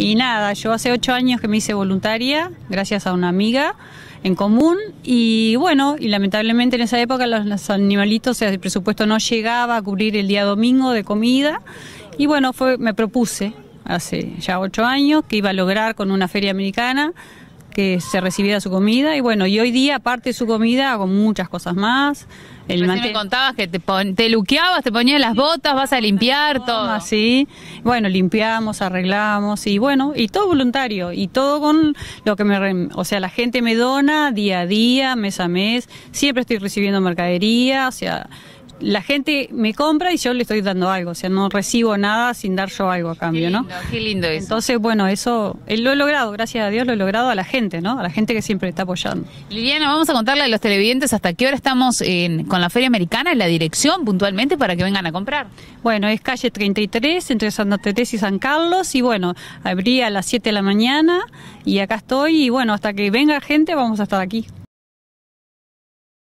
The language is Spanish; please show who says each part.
Speaker 1: Y nada, yo hace ocho años que me hice voluntaria, gracias a una amiga en común, y bueno, y lamentablemente en esa época los, animalitos, el presupuesto no llegaba a cubrir el día domingo de comida, y bueno, fue, me propuse hace ya ocho años que iba a lograr con una feria americana que se recibiera su comida, y bueno, y hoy día, aparte de su comida, hago muchas cosas más, el me contabas que te, te luqueabas, te ponías las botas, vas a limpiar ah, todo. Así, bueno, limpiamos, arreglamos y bueno, y todo voluntario y todo con lo que me, o sea, la gente me dona día a día, mes a mes, siempre estoy recibiendo mercadería, o sea, la gente me compra y yo le estoy dando algo, o sea, no recibo nada sin dar yo algo a cambio, ¿no? Qué lindo eso. Entonces, bueno, eso eh, lo he logrado, gracias a Dios lo he logrado a la gente, ¿no? A la gente que siempre está apoyando.
Speaker 2: Liliana, vamos a contarle a los televidentes hasta qué hora estamos en, con la Feria Americana en la dirección puntualmente
Speaker 1: para que vengan a comprar. Bueno, es calle 33 entre Santa Teresa y San Carlos y bueno, abrí a las 7 de la mañana y acá estoy y bueno, hasta que venga gente vamos a estar aquí.